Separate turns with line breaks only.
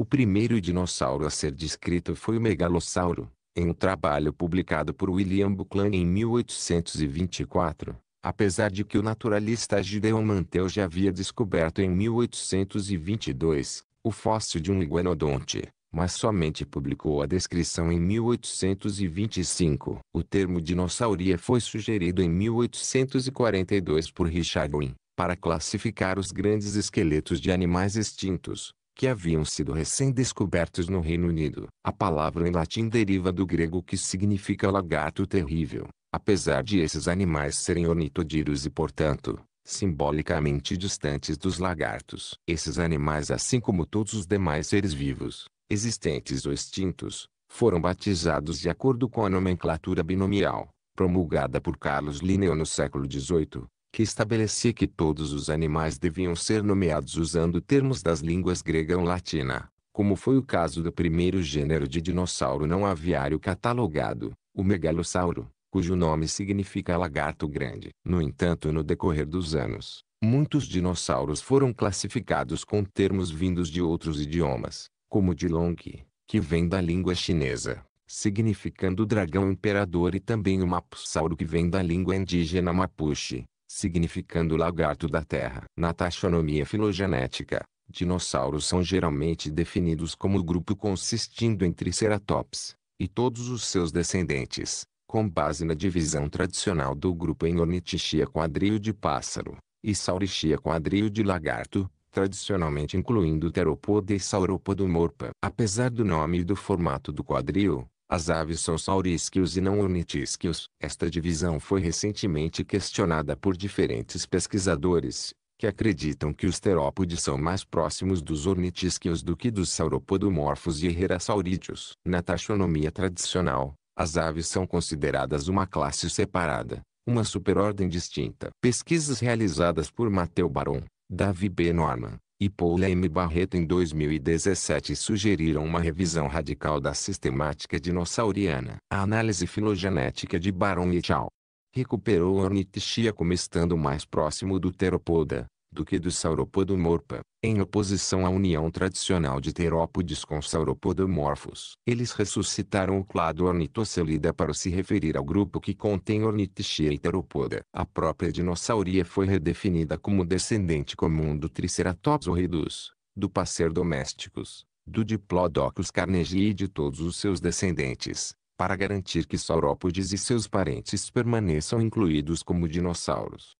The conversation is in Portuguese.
O primeiro dinossauro a ser descrito foi o megalossauro. Em um trabalho publicado por William Buckland em 1824, apesar de que o naturalista Gideon Mantell já havia descoberto em 1822 o fóssil de um iguanodonte, mas somente publicou a descrição em 1825. O termo dinossauria foi sugerido em 1842 por Richard Owen para classificar os grandes esqueletos de animais extintos que haviam sido recém-descobertos no Reino Unido. A palavra em latim deriva do grego que significa lagarto terrível. Apesar de esses animais serem ornitodídeos e, portanto, simbolicamente distantes dos lagartos. Esses animais, assim como todos os demais seres vivos, existentes ou extintos, foram batizados de acordo com a nomenclatura binomial, promulgada por Carlos Linneo no século XVIII, que estabelecia que todos os animais deviam ser nomeados usando termos das línguas grega ou latina, como foi o caso do primeiro gênero de dinossauro não aviário catalogado, o megalossauro, cujo nome significa lagarto grande. No entanto, no decorrer dos anos, muitos dinossauros foram classificados com termos vindos de outros idiomas, como Dilong, que vem da língua chinesa, significando dragão imperador e também o Mapsauro que vem da língua indígena Mapuche, significando lagarto da Terra. Na taxonomia filogenética, dinossauros são geralmente definidos como grupo consistindo em Triceratops e todos os seus descendentes, com base na divisão tradicional do grupo em ornitichia quadril de pássaro e Saurischia quadril de lagarto, tradicionalmente incluindo teropoda e morpa. Apesar do nome e do formato do quadril, as aves são saurisquios e não ornitisquios. Esta divisão foi recentemente questionada por diferentes pesquisadores, que acreditam que os terópodes são mais próximos dos ornitisquios do que dos sauropodomorfos e herasaurídeos. Na taxonomia tradicional, as aves são consideradas uma classe separada, uma superordem distinta. Pesquisas realizadas por Mateu Baron, Davi B. Norman, e Paula M. Barreto em 2017 sugeriram uma revisão radical da sistemática dinossauriana. A análise filogenética de Baron et al. recuperou a ornithischia como estando mais próximo do teropoda, do que do sauropodomorpa, em oposição à união tradicional de terópodes com sauropodomorfos. Eles ressuscitaram o clado ornitocelida para se referir ao grupo que contém ornitichia e Teropoda. A própria dinossauria foi redefinida como descendente comum do Triceratops horridus, do Passer domesticus, do Diplodocus carnegii e de todos os seus descendentes para garantir que saurópodes e seus parentes permaneçam incluídos como dinossauros.